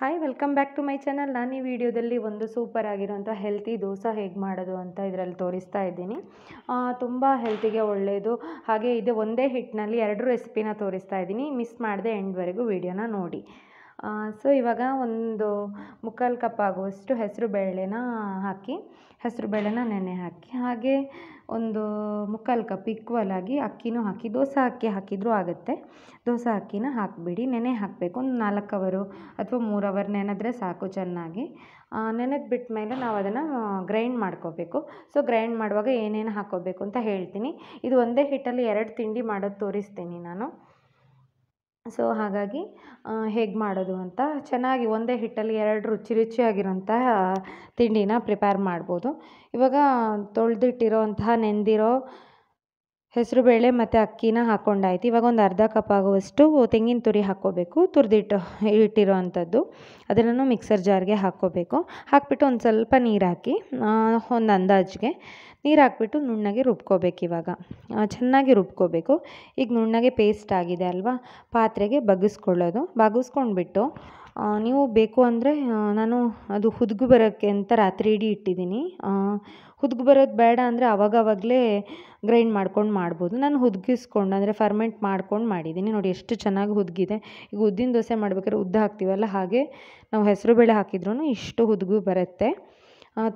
hi welcome back to my channel ನಾನು ಈ ವಿಡಿಯೋದಲ್ಲಿ ಒಂದು ಸೂಪರ್ ಆಗಿರುವಂಥ ಹೆಲ್ತಿ ದೋಸೆ ಹೇಗೆ ಮಾಡೋದು ಅಂತ ಇದರಲ್ಲಿ ತೋರಿಸ್ತಾ ಇದ್ದೀನಿ ತುಂಬ ಹೆಲ್ತಿಗೆ ಒಳ್ಳೆಯದು ಹಾಗೆ ಇದು ಒಂದೇ ಹಿಟ್ಟಿನಲ್ಲಿ ಎರಡು ರೆಸಿಪಿನ ತೋರಿಸ್ತಾ ಇದ್ದೀನಿ ಮಿಸ್ ಮಾಡದೆ ಎಂಡ್ವರೆಗೂ ವಿಡಿಯೋನ ನೋಡಿ ಸೊ ಇವಾಗ ಒಂದು ಮುಕ್ಕಾಲು ಕಪ್ ಆಗುವಷ್ಟು ಹೆಸರು ಬೇಳೆನ ಹಾಕಿ ಹೆಸರು ಬೇಳೆನ ನೆನೆ ಹಾಕಿ ಹಾಗೆ ಒಂದು ಮುಕ್ಕಾಲು ಕಪ್ ಈಕ್ವಲ್ ಆಗಿ ಅಕ್ಕಿನೂ ಹಾಕಿ ದೋಸೆ ಅಕ್ಕಿ ಹಾಕಿದರೂ ಆಗುತ್ತೆ ದೋಸೆ ಅಕ್ಕಿನ ಹಾಕಿಬಿಡಿ ನೆನೆ ಹಾಕಬೇಕು ಒಂದು ನಾಲ್ಕು ಅವರು ಅಥವಾ ಮೂರು ಅವರ್ ನೆನೆದ್ರೆ ಸಾಕು ಚೆನ್ನಾಗಿ ನೆನೆದು ಬಿಟ್ಟ ಮೇಲೆ ನಾವು ಅದನ್ನು ಗ್ರೈಂಡ್ ಮಾಡ್ಕೋಬೇಕು ಸೊ ಗ್ರೈಂಡ್ ಮಾಡುವಾಗ ಏನೇನು ಹಾಕೋಬೇಕು ಅಂತ ಹೇಳ್ತೀನಿ ಇದು ಒಂದೇ ಹಿಟ್ಟಲ್ಲಿ ಎರಡು ತಿಂಡಿ ಮಾಡೋದು ತೋರಿಸ್ತೀನಿ ನಾನು ಸೊ ಹಾಗಾಗಿ ಹೇಗೆ ಮಾಡೋದು ಅಂತ ಚೆನ್ನಾಗಿ ಒಂದೇ ಹಿಟ್ಟಲ್ಲಿ ಎರಡು ರುಚಿ ರುಚಿಯಾಗಿರೋಂಥ ತಿಂಡಿನ ಪ್ರಿಪೇರ್ ಮಾಡ್ಬೋದು ಇವಾಗ ತೊಳೆದಿಟ್ಟಿರೋಂತಹ ನೆಂದಿರೋ ಹೆಸರುಬೇಳೆ ಮತ್ತು ಅಕ್ಕಿನ ಹಾಕ್ಕೊಂಡಾಯ್ತು ಇವಾಗ ಒಂದು ಅರ್ಧ ಕಪ್ ಆಗುವಷ್ಟು ತೆಂಗಿನ ತುರಿ ಹಾಕ್ಕೋಬೇಕು ತುರಿದಿಟ್ಟು ಇಟ್ಟಿರೋ ಅಂಥದ್ದು ಅದನ್ನು ಮಿಕ್ಸರ್ ಜಾರ್ಗೆ ಹಾಕ್ಕೋಬೇಕು ಹಾಕಿಬಿಟ್ಟು ಒಂದು ಸ್ವಲ್ಪ ನೀರು ಹಾಕಿ ಒಂದು ಅಂದಾಜಿಗೆ ನೀರು ಹಾಕ್ಬಿಟ್ಟು ನುಣ್ಣಗೆ ರುಬ್ಕೋಬೇಕು ಇವಾಗ ಚೆನ್ನಾಗಿ ರುಬ್ಕೋಬೇಕು ಈಗ ನುಣ್ಣಗೆ ಪೇಸ್ಟ್ ಆಗಿದೆ ಅಲ್ವಾ ಪಾತ್ರೆಗೆ ಬಗ್ಗಿಸ್ಕೊಳ್ಳೋದು ಬಗ್ಗಿಸ್ಕೊಂಡ್ಬಿಟ್ಟು ನೀವು ಬೇಕು ಅಂದರೆ ನಾನು ಅದು ಹುದುಗು ಬರೋಕ್ಕೆ ಅಂತ ರಾತ್ರಿ ಇಡೀ ಇಟ್ಟಿದ್ದೀನಿ ಹುದುಗು ಬರೋದು ಬೇಡ ಅಂದರೆ ಅವಾಗವಾಗಲೇ ಗ್ರೈಂಡ್ ಮಾಡ್ಕೊಂಡು ಮಾಡ್ಬೋದು ನಾನು ಹುದುಗಿಸ್ಕೊಂಡು ಅಂದರೆ ಫರ್ಮೆಂಟ್ ಮಾಡ್ಕೊಂಡು ಮಾಡಿದ್ದೀನಿ ನೋಡಿ ಎಷ್ಟು ಚೆನ್ನಾಗಿ ಹುದುಗಿದೆ ಈಗ ಉದ್ದಿನ ದೋಸೆ ಮಾಡ್ಬೇಕಾದ್ರೆ ಉದ್ದ ಹಾಕ್ತೀವಲ್ಲ ಹಾಗೆ ನಾವು ಹೆಸರು ಬೇಳೆ ಹಾಕಿದ್ರೂ ಇಷ್ಟು ಹುದುಗು ಬರುತ್ತೆ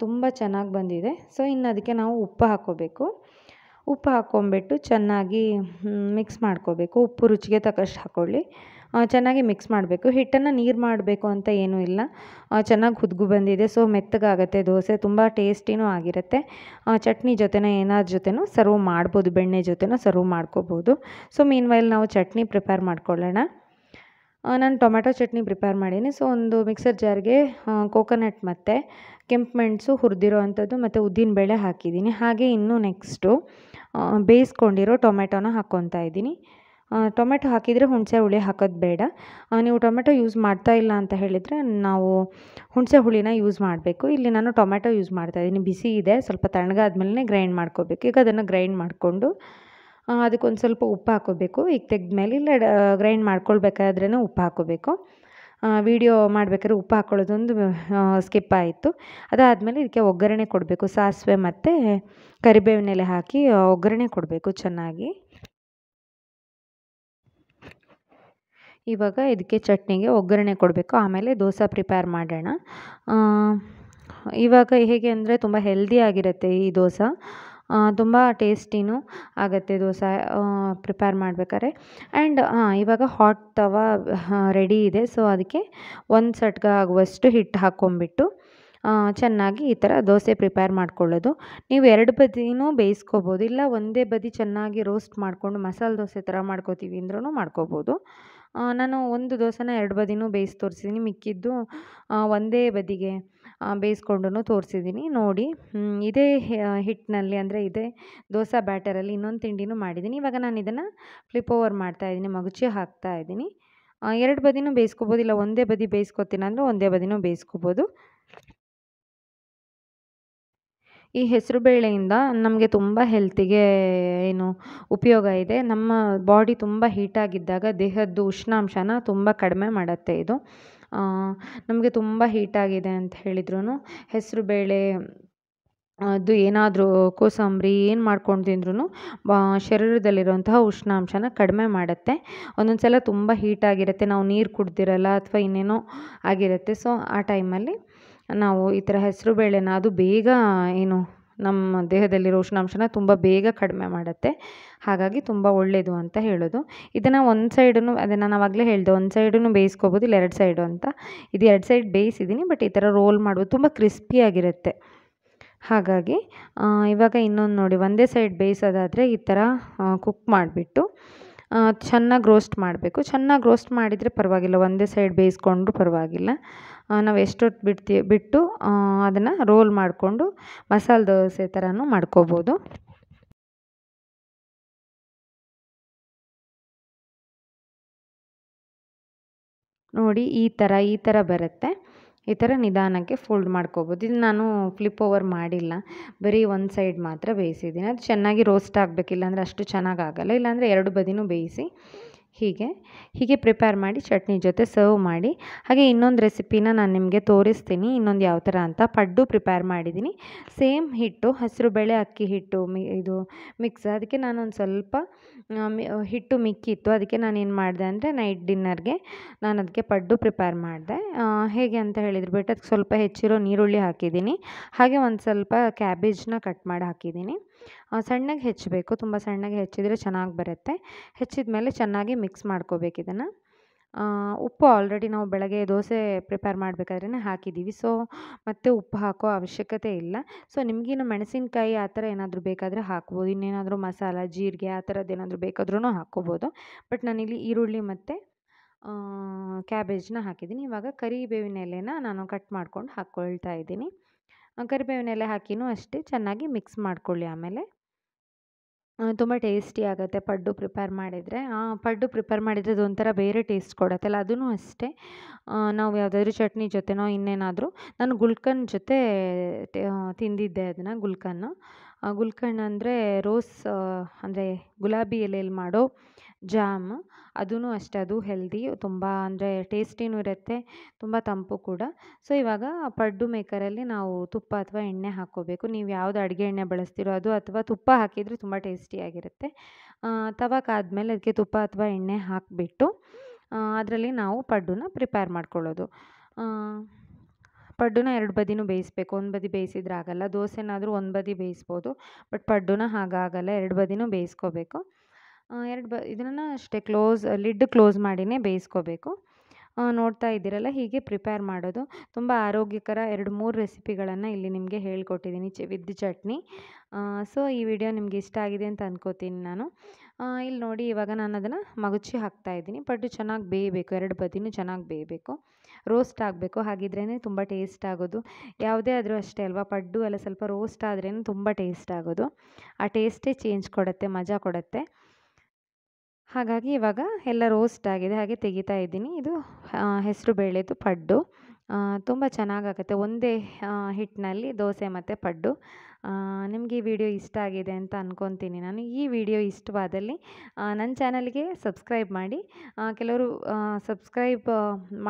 ತುಂಬ ಚೆನ್ನಾಗಿ ಬಂದಿದೆ ಸೊ ಇನ್ನು ಅದಕ್ಕೆ ನಾವು ಉಪ್ಪು ಹಾಕ್ಕೋಬೇಕು ಉಪ್ಪು ಹಾಕ್ಕೊಂಬಿಟ್ಟು ಚೆನ್ನಾಗಿ ಮಿಕ್ಸ್ ಮಾಡ್ಕೋಬೇಕು ಉಪ್ಪು ರುಚಿಗೆ ತಕ್ಕಷ್ಟು ಹಾಕ್ಕೊಳ್ಳಿ ಚೆನ್ನಾಗಿ ಮಿಕ್ಸ್ ಮಾಡಬೇಕು ಹಿಟ್ಟನ್ನು ನೀರು ಮಾಡಬೇಕು ಅಂತ ಏನೂ ಇಲ್ಲ ಚೆನ್ನಾಗಿ ಹುದ್ಗು ಬಂದಿದೆ ಸೊ ಮೆತ್ತಗಾಗತ್ತೆ ದೋಸೆ ತುಂಬ ಟೇಸ್ಟಿನೂ ಆಗಿರುತ್ತೆ ಚಟ್ನಿ ಜೊತೆನೋ ಏನಾದ್ರ ಜೊತೆನೂ ಸರ್ವ್ ಮಾಡ್ಬೋದು ಬೆಣ್ಣೆ ಜೊತೆನೂ ಸರ್ವ್ ಮಾಡ್ಕೋಬೋದು ಸೊ ವೈಲ್ ನಾವು ಚಟ್ನಿ ಪ್ರಿಪೇರ್ ಮಾಡ್ಕೊಳ್ಳೋಣ ನಾನು ಟೊಮೆಟೊ ಚಟ್ನಿ ಪ್ರಿಪೇರ್ ಮಾಡೀನಿ ಸೊ ಒಂದು ಮಿಕ್ಸರ್ ಜಾರ್ಗೆ ಕೋಕೋನಟ್ ಮತ್ತು ಕೆಂಪು ಮೆಣಸು ಹುರಿದಿರೋ ಅಂಥದ್ದು ಮತ್ತು ಉದ್ದಿನಬೇಳೆ ಹಾಕಿದ್ದೀನಿ ಹಾಗೆ ಇನ್ನೂ ನೆಕ್ಸ್ಟು ಬೇಯಿಸ್ಕೊಂಡಿರೋ ಟೊಮೆಟೊನ ಹಾಕ್ಕೊತಾ ಇದ್ದೀನಿ ಟೊಮೆಟೊ ಹಾಕಿದರೆ ಹುಣಸೆ ಹುಳಿ ಹಾಕೋದು ಬೇಡ ನೀವು ಟೊಮೆಟೊ ಯೂಸ್ ಮಾಡ್ತಾ ಇಲ್ಲ ಅಂತ ಹೇಳಿದರೆ ನಾವು ಹುಣಸೆ ಹುಳಿನ ಯೂಸ್ ಮಾಡಬೇಕು ಇಲ್ಲಿ ನಾನು ಟೊಮೆಟೊ ಯೂಸ್ ಮಾಡ್ತಾಯಿದ್ದೀನಿ ಬಿಸಿ ಇದೆ ಸ್ವಲ್ಪ ತಣ್ಣಗಾದ್ಮೇಲೆ ಗ್ರೈಂಡ್ ಮಾಡ್ಕೋಬೇಕು ಈಗ ಅದನ್ನು ಗ್ರೈಂಡ್ ಮಾಡಿಕೊಂಡು ಅದಕ್ಕೊಂದು ಸ್ವಲ್ಪ ಉಪ್ಪು ಹಾಕೋಬೇಕು ಈಗ ತೆಗೆದ್ಮೇಲೆ ಇಲ್ಲ ಗ್ರೈಂಡ್ ಮಾಡ್ಕೊಳ್ಬೇಕಾದ್ರೇ ಉಪ್ಪು ಹಾಕೋಬೇಕು ವೀಡಿಯೋ ಮಾಡ್ಬೇಕಾದ್ರೆ ಉಪ್ಪು ಹಾಕ್ಕೊಳ್ಳೋದೊಂದು ಸ್ಕಿಪ್ ಆಯಿತು ಅದಾದಮೇಲೆ ಇದಕ್ಕೆ ಒಗ್ಗರಣೆ ಕೊಡಬೇಕು ಸಾಸಿವೆ ಮತ್ತು ಕರಿಬೇವಿನೆಲೆ ಹಾಕಿ ಒಗ್ಗರಣೆ ಕೊಡಬೇಕು ಚೆನ್ನಾಗಿ ಇವಾಗ ಇದಕ್ಕೆ ಚಟ್ನಿಗೆ ಒಗ್ಗರಣೆ ಕೊಡಬೇಕು ಆಮೇಲೆ ದೋಸೆ ಪ್ರಿಪೇರ್ ಮಾಡೋಣ ಇವಾಗ ಹೇಗೆ ಅಂದರೆ ತುಂಬ ಹೆಲ್ದಿಯಾಗಿರುತ್ತೆ ಈ ದೋಸೆ ತುಂಬ ಟೇಸ್ಟಿನೂ ಆಗುತ್ತೆ ದೋಸೆ ಪ್ರಿಪೇರ್ ಮಾಡ್ಬೇಕಾದ್ರೆ ಆ್ಯಂಡ್ ಇವಾಗ ಹಾಟ್ ತವ ರೆಡಿ ಇದೆ ಸೊ ಅದಕ್ಕೆ ಒಂದು ಸಟ್ಗ ಆಗುವಷ್ಟು ಹಿಟ್ಟು ಹಾಕ್ಕೊಂಬಿಟ್ಟು ಚೆನ್ನಾಗಿ ಈ ಥರ ದೋಸೆ ಪ್ರಿಪೇರ್ ಮಾಡ್ಕೊಳ್ಳೋದು ನೀವು ಎರಡು ಬದಿನೂ ಬೇಯಿಸ್ಕೋಬೋದು ಇಲ್ಲ ಒಂದೇ ಬದಿ ಚೆನ್ನಾಗಿ ರೋಸ್ಟ್ ಮಾಡಿಕೊಂಡು ಮಸಾಲೆ ದೋಸೆ ಥರ ಮಾಡ್ಕೋತೀವಿ ಅಂದ್ರೂ ಮಾಡ್ಕೋಬೋದು ನಾನು ಒಂದು ದೋಸೆನ ಎರಡು ಬದಿನೂ ಬೇಯಿಸಿ ತೋರಿಸಿದ್ದೀನಿ ಮಿಕ್ಕಿದ್ದು ಒಂದೇ ಬದಿಗೆ ಬೇಯಿಸ್ಕೊಂಡು ತೋರಿಸಿದ್ದೀನಿ ನೋಡಿ ಇದೇ ಹಿಟ್ಟಿನಲ್ಲಿ ಅಂದರೆ ಇದೇ ದೋಸೆ ಬ್ಯಾಟರಲ್ಲಿ ಇನ್ನೊಂದು ತಿಂಡಿನೂ ಮಾಡಿದ್ದೀನಿ ಇವಾಗ ನಾನು ಇದನ್ನು ಫ್ಲಿಪ್ ಓವರ್ ಮಾಡ್ತಾಯಿದ್ದೀನಿ ಮಗುಚಿ ಹಾಕ್ತಾ ಇದ್ದೀನಿ ಎರಡು ಬದಿನೂ ಬೇಯಿಸ್ಕೋಬೋದು ಇಲ್ಲ ಒಂದೇ ಬದಿ ಬೇಯಿಸ್ಕೊತೀನಿ ಅಂದರೆ ಒಂದೇ ಬದಿನೂ ಬೇಯಿಸ್ಕೋಬೋದು ಈ ಹೆಸರು ಬೇಳೆಯಿಂದ ನಮಗೆ ತುಂಬ ಹೆಲ್ತಿಗೆ ಏನು ಉಪಯೋಗ ಇದೆ ನಮ್ಮ ಬಾಡಿ ತುಂಬ ಹೀಟಾಗಿದ್ದಾಗ ದೇಹದ್ದು ಉಷ್ಣಾಂಶನ ತುಂಬ ಕಡಿಮೆ ಮಾಡುತ್ತೆ ಇದು ನಮಗೆ ತುಂಬ ಹೀಟಾಗಿದೆ ಅಂತ ಹೇಳಿದ್ರು ಹೆಸರು ಬೇಳೆ ಅದು ಏನಾದರೂ ಕೋಸಂಬರಿ ಏನು ಮಾಡ್ಕೊಂಡು ತಿಂದ್ರೂ ಶರೀರದಲ್ಲಿರುವಂತಹ ಉಷ್ಣಾಂಶನ ಕಡಿಮೆ ಮಾಡುತ್ತೆ ಒಂದೊಂದು ಸಲ ತುಂಬ ಹೀಟಾಗಿರುತ್ತೆ ನಾವು ನೀರು ಕುಡ್ದಿರಲ್ಲ ಅಥವಾ ಇನ್ನೇನೋ ಆಗಿರುತ್ತೆ ಸೊ ಆ ಟೈಮಲ್ಲಿ ನಾವು ಈ ಥರ ಹೆಸರು ಬೇಳೆನ ಅದು ಬೇಗ ಏನು ನಮ್ಮ ದೇಹದಲ್ಲಿರೋ ಉಷ್ಣಾಂಶನ ತುಂಬ ಬೇಗ ಕಡಿಮೆ ಮಾಡುತ್ತೆ ಹಾಗಾಗಿ ತುಂಬ ಒಳ್ಳೆಯದು ಅಂತ ಹೇಳೋದು ಇದನ್ನು ಒಂದು ಸೈಡನ್ನು ಅದೇ ನಾನು ಆವಾಗಲೇ ಹೇಳಿದೆ ಒಂದು ಸೈಡನ್ನು ಬೇಯಿಸ್ಕೋಬೋದು ಇಲ್ಲ ಎರಡು ಸೈಡು ಅಂತ ಇದು ಎರಡು ಸೈಡ್ ಬೇಯಿಸಿದ್ದೀನಿ ಬಟ್ ಈ ಥರ ರೋಲ್ ಮಾಡ್ಬೋದು ತುಂಬ ಕ್ರಿಸ್ಪಿಯಾಗಿರುತ್ತೆ ಹಾಗಾಗಿ ಇವಾಗ ಇನ್ನೊಂದು ನೋಡಿ ಒಂದೇ ಸೈಡ್ ಬೇಯಿಸೋದಾದರೆ ಈ ಥರ ಕುಕ್ ಮಾಡಿಬಿಟ್ಟು ಚೆನ್ನಾಗಿ ರೋಸ್ಟ್ ಮಾಡಬೇಕು ಚೆನ್ನಾಗಿ ರೋಸ್ಟ್ ಮಾಡಿದರೆ ಪರವಾಗಿಲ್ಲ ಒಂದೇ ಸೈಡ್ ಬೇಯಿಸ್ಕೊಂಡ್ರೂ ಪರವಾಗಿಲ್ಲ ನಾವು ಎಷ್ಟೊತ್ತು ಬಿಡ್ತೀವಿ ಬಿಟ್ಟು ಅದನ್ನು ರೋಲ್ ಮಾಡಿಕೊಂಡು ಮಸಾಲೆ ದೋಸೆ ಥರನೂ ಮಾಡ್ಕೋಬೋದು ನೋಡಿ ಈ ಥರ ಈ ಥರ ಬರುತ್ತೆ ಈ ಥರ ನಿಧಾನಕ್ಕೆ ಫೋಲ್ಡ್ ಮಾಡ್ಕೋಬೋದು ಇದು ನಾನು ಫ್ಲಿಪ್ ಓವರ್ ಮಾಡಿಲ್ಲ ಬರೀ ಒಂದು ಸೈಡ್ ಮಾತ್ರ ಬೇಯಿಸಿದ್ದೀನಿ ಅದು ಚೆನ್ನಾಗಿ ರೋಸ್ಟ್ ಆಗಬೇಕಿಲ್ಲ ಅಂದರೆ ಅಷ್ಟು ಚೆನ್ನಾಗಾಗಲ್ಲ ಇಲ್ಲಾಂದರೆ ಎರಡು ಬದಿನೂ ಬೇಯಿಸಿ ಹೀಗೆ ಹೀಗೆ ಪ್ರಿಪೇರ್ ಮಾಡಿ ಚಟ್ನಿ ಜೊತೆ ಸರ್ವ್ ಮಾಡಿ ಹಾಗೆ ಇನ್ನೊಂದು ರೆಸಿಪಿನ ನಾನು ನಿಮಗೆ ತೋರಿಸ್ತೀನಿ ಇನ್ನೊಂದು ಯಾವ ಥರ ಅಂತ ಪಡ್ಡು ಪ್ರಿಪೇರ್ ಮಾಡಿದ್ದೀನಿ ಸೇಮ್ ಹಿಟ್ಟು ಹಸಿರು ಬೇಳೆ ಅಕ್ಕಿ ಹಿಟ್ಟು ಇದು ಮಿಕ್ಸ್ ಅದಕ್ಕೆ ನಾನೊಂದು ಸ್ವಲ್ಪ ಹಿಟ್ಟು ಮಿಕ್ಕಿತ್ತು ಅದಕ್ಕೆ ನಾನು ಏನು ಮಾಡಿದೆ ಅಂದರೆ ನೈಟ್ ಡಿನ್ನರ್ಗೆ ನಾನು ಅದಕ್ಕೆ ಪಡ್ಡು ಪ್ರಿಪೇರ್ ಮಾಡಿದೆ ಹೇಗೆ ಅಂತ ಹೇಳಿದ್ರು ಬಿಟ್ಟು ಅದಕ್ಕೆ ಸ್ವಲ್ಪ ಹೆಚ್ಚಿರೋ ನೀರುಳ್ಳಿ ಹಾಕಿದ್ದೀನಿ ಹಾಗೆ ಒಂದು ಸ್ವಲ್ಪ ಕ್ಯಾಬೇಜ್ನ ಕಟ್ ಮಾಡಿ ಹಾಕಿದ್ದೀನಿ ಸಣ್ಣಗೆ ಹೆಚ್ಚಬೇಕು ತುಂಬ ಸಣ್ಣಗೆ ಹೆಚ್ಚಿದರೆ ಚೆನ್ನಾಗಿ ಬರುತ್ತೆ ಹೆಚ್ಚಿದ ಮೇಲೆ ಚೆನ್ನಾಗಿ ಮಿಕ್ಸ್ ಮಾಡ್ಕೋಬೇಕು ಇದನ್ನು ಉಪ್ಪು ಆಲ್ರೆಡಿ ನಾವು ಬೆಳಗ್ಗೆ ದೋಸೆ ಪ್ರಿಪೇರ್ ಮಾಡಬೇಕಾದ್ರೇ ಹಾಕಿದ್ದೀವಿ ಸೊ ಮತ್ತೆ ಉಪ್ಪು ಹಾಕೋ ಅವಶ್ಯಕತೆ ಇಲ್ಲ ಸೊ ನಿಮಗಿನ್ನು ಮೆಣಸಿನಕಾಯಿ ಆ ಥರ ಏನಾದರೂ ಬೇಕಾದರೆ ಹಾಕ್ಬೋದು ಇನ್ನೇನಾದರೂ ಮಸಾಲ ಜೀರಿಗೆ ಆ ಥರದ್ದು ಏನಾದರೂ ಬೇಕಾದ್ರೂ ಹಾಕ್ಕೋಬೋದು ಬಟ್ ನಾನಿಲ್ಲಿ ಈರುಳ್ಳಿ ಮತ್ತು ಕ್ಯಾಬೇಜ್ನ ಹಾಕಿದ್ದೀನಿ ಇವಾಗ ಕರಿಬೇವಿನ ಎಲೆನ ನಾನು ಕಟ್ ಮಾಡ್ಕೊಂಡು ಹಾಕ್ಕೊಳ್ತಾ ಇದ್ದೀನಿ ಕರಿಬೇವಿನ ಎಲೆ ಹಾಕಿನೂ ಅಷ್ಟೇ ಚೆನ್ನಾಗಿ ಮಿಕ್ಸ್ ಮಾಡ್ಕೊಳ್ಳಿ ಆಮೇಲೆ ತುಂಬ ಟೇಸ್ಟಿ ಆಗುತ್ತೆ ಪಡ್ಡು ಪ್ರಿಪೇರ್ ಮಾಡಿದರೆ ಆ ಪಡ್ಡು ಪ್ರಿಪೇರ್ ಮಾಡಿದರೆ ಅದೊಂಥರ ಬೇರೆ ಟೇಸ್ಟ್ ಕೊಡುತ್ತೆ ಅಲ್ಲ ಅದೂ ಅಷ್ಟೇ ನಾವು ಯಾವುದಾದ್ರೂ ಚಟ್ನಿ ಜೊತೆಯೋ ಇನ್ನೇನಾದರೂ ನಾನು ಗುಲ್ಕನ್ ಜೊತೆ ತಿಂದಿದ್ದೆ ಅದನ್ನು ಗುಲ್ಕನ್ನು ಗುಲ್ಕನ್ ಅಂದರೆ ರೋಸ್ ಅಂದರೆ ಗುಲಾಬಿ ಎಲೆಯಲ್ಲಿ ಮಾಡೋ ಜಾಮ್ ಅದೂ ಅಷ್ಟೆ ಅದು ಹೆಲ್ದಿ ತುಂಬ ಅಂದರೆ ಟೇಸ್ಟಿನೂ ಇರುತ್ತೆ ತುಂಬ ತಂಪು ಕೂಡ ಸೊ ಇವಾಗ ಪಡ್ಡು ಮೇಕರಲ್ಲಿ ನಾವು ತುಪ್ಪ ಅಥವಾ ಎಣ್ಣೆ ಹಾಕ್ಕೋಬೇಕು ನೀವು ಯಾವುದು ಅಡುಗೆ ಎಣ್ಣೆ ಬಳಸ್ತೀರೋ ಅದು ಅಥವಾ ತುಪ್ಪ ಹಾಕಿದರೆ ತುಂಬ ಟೇಸ್ಟಿಯಾಗಿರುತ್ತೆ ಆದಮೇಲೆ ಅದಕ್ಕೆ ತುಪ್ಪ ಅಥವಾ ಎಣ್ಣೆ ಹಾಕಿಬಿಟ್ಟು ಅದರಲ್ಲಿ ನಾವು ಪಡ್ಡುನ ಪ್ರಿಪೇರ್ ಮಾಡ್ಕೊಳ್ಳೋದು ಪಡ್ಡುನ ಎರಡು ಬದಿನೂ ಬೇಯಿಸ್ಬೇಕು ಒಂದು ಬದಿ ಬೇಯಿಸಿದ್ರೆ ಆಗಲ್ಲ ದೋಸೆನಾದರೂ ಒಂದು ಬದಿ ಬೇಯಿಸ್ಬೋದು ಬಟ್ ಪಡ್ಡುನ ಹಾಗಾಗಲ್ಲ ಎರಡು ಬದಿನೂ ಬೇಯಿಸ್ಕೋಬೇಕು ಎರಡು ಬ ಇದನ್ನು ಅಷ್ಟೇ ಕ್ಲೋಸ್ ಲಿಡ್ ಕ್ಲೋಸ್ ಮಾಡಿನೇ ಬೇಯಿಸ್ಕೋಬೇಕು ನೋಡ್ತಾ ಇದ್ದೀರಲ್ಲ ಹೀಗೆ ಪ್ರಿಪೇರ್ ಮಾಡೋದು ತುಂಬ ಆರೋಗ್ಯಕರ ಎರಡು ಮೂರು ರೆಸಿಪಿಗಳನ್ನು ಇಲ್ಲಿ ನಿಮಗೆ ಹೇಳ್ಕೊಟ್ಟಿದ್ದೀನಿ ಚ ವಿದ್ ಚಟ್ನಿ ಸೊ ಈ ವಿಡಿಯೋ ನಿಮಗೆ ಇಷ್ಟ ಆಗಿದೆ ಅಂತ ಅಂದ್ಕೋತೀನಿ ನಾನು ಇಲ್ಲಿ ನೋಡಿ ಇವಾಗ ನಾನು ಅದನ್ನು ಮಗುಚಿ ಹಾಕ್ತಾ ಇದ್ದೀನಿ ಬಟ್ ಚೆನ್ನಾಗಿ ಬೇಯಬೇಕು ಎರಡು ಬದಿನೂ ಚೆನ್ನಾಗಿ ಬೇಯಬೇಕು ರೋಸ್ಟ್ ಆಗಬೇಕು ಹಾಗಿದ್ರೇ ತುಂಬ ಟೇಸ್ಟ್ ಆಗೋದು ಯಾವುದೇ ಆದರೂ ಅಷ್ಟೇ ಅಲ್ವಾ ಪಡ್ಡು ಎಲ್ಲ ಸ್ವಲ್ಪ ರೋಸ್ಟ್ ಆದ್ರೇ ತುಂಬ ಟೇಸ್ಟ್ ಆಗೋದು ಆ ಟೇಸ್ಟೇ ಚೇಂಜ್ ಕೊಡುತ್ತೆ ಮಜಾ ಕೊಡುತ್ತೆ ಹಾಗಾಗಿ ಇವಾಗ ಎಲ್ಲ ರೋಸ್ಟ್ ಆಗಿದೆ ಹಾಗೆ ತೆಗಿತಾ ಇದ್ದೀನಿ ಇದು ಹೆಸರು ಬೇಳೆದು ಪಡ್ಡು ತುಂಬ ಚೆನ್ನಾಗಾಗುತ್ತೆ ಒಂದೇ ಹಿಟ್ಟಿನಲ್ಲಿ ದೋಸೆ ಮತ್ತು ಪಡ್ಡು ನಿಮಗೆ ಈ ವಿಡಿಯೋ ಇಷ್ಟ ಆಗಿದೆ ಅಂತ ಅಂದ್ಕೊತೀನಿ ನಾನು ಈ ವಿಡಿಯೋ ಇಷ್ಟವಾದಲ್ಲಿ ನನ್ನ ಚಾನಲ್ಗೆ ಸಬ್ಸ್ಕ್ರೈಬ್ ಮಾಡಿ ಕೆಲವರು ಸಬ್ಸ್ಕ್ರೈಬ್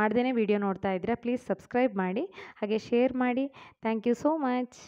ಮಾಡ್ದೇ ವಿಡಿಯೋ ನೋಡ್ತಾ ಇದ್ದೀರಾ ಪ್ಲೀಸ್ ಸಬ್ಸ್ಕ್ರೈಬ್ ಮಾಡಿ ಹಾಗೆ ಶೇರ್ ಮಾಡಿ ಥ್ಯಾಂಕ್ ಯು ಸೋ ಮಚ್